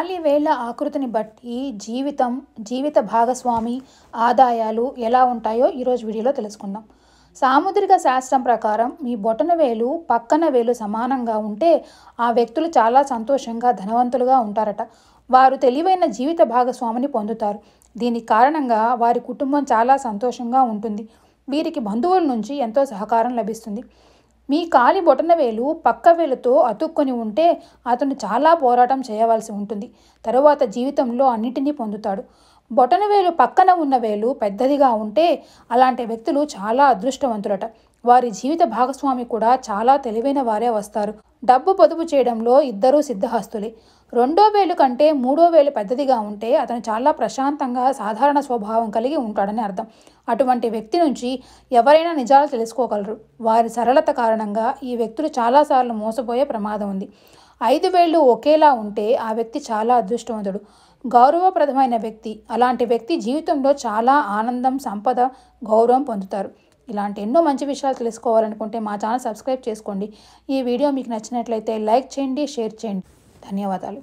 బాల్యవేళ్ల ఆకృతిని బట్టి జీవితం జీవిత భాగస్వామి ఆదాయాలు ఎలా ఉంటాయో ఈరోజు వీడియోలో తెలుసుకుందాం సాముద్రిక శాస్త్రం ప్రకారం మీ బొటన వేలు పక్కన వేలు సమానంగా ఉంటే ఆ వ్యక్తులు చాలా సంతోషంగా ధనవంతులుగా ఉంటారట వారు తెలివైన జీవిత భాగస్వామిని పొందుతారు దీని కారణంగా వారి కుటుంబం చాలా సంతోషంగా ఉంటుంది వీరికి బంధువుల నుంచి ఎంతో సహకారం లభిస్తుంది మీ కాలి బొటన వేలు పక్క వేలుతో అతుక్కొని ఉంటే అతను చాలా పోరాటం చేయవలసి ఉంటుంది తరువాత జీవితంలో అన్నిటినీ పొందుతాడు బొటన వేలు పక్కన ఉన్న వేలు పెద్దదిగా ఉంటే అలాంటి వ్యక్తులు చాలా అదృష్టవంతులట వారి జీవిత భాగస్వామి కూడా చాలా తెలివైన వారే వస్తారు డబ్బు పొదుపు చేయడంలో ఇద్దరూ సిద్ధహస్తులే రెండో వేలు కంటే మూడో వేలు పెద్దదిగా ఉంటే అతను చాలా ప్రశాంతంగా సాధారణ స్వభావం కలిగి ఉంటాడని అర్థం అటువంటి వ్యక్తి నుంచి ఎవరైనా నిజాలు తెలుసుకోగలరు వారి సరళత కారణంగా ఈ వ్యక్తులు చాలాసార్లు మోసపోయే ప్రమాదం ఉంది ఐదు వేళ్ళు ఒకేలా ఉంటే ఆ వ్యక్తి చాలా అదృష్టవంతుడు గౌరవప్రదమైన వ్యక్తి అలాంటి వ్యక్తి జీవితంలో చాలా ఆనందం సంపద గౌరవం పొందుతారు ఇలాంటి ఎన్నో మంచి విషయాలు తెలుసుకోవాలనుకుంటే మా ఛానల్ సబ్స్క్రైబ్ చేసుకోండి ఈ వీడియో మీకు నచ్చినట్లయితే లైక్ చేయండి షేర్ చేయండి ధన్యవాదాలు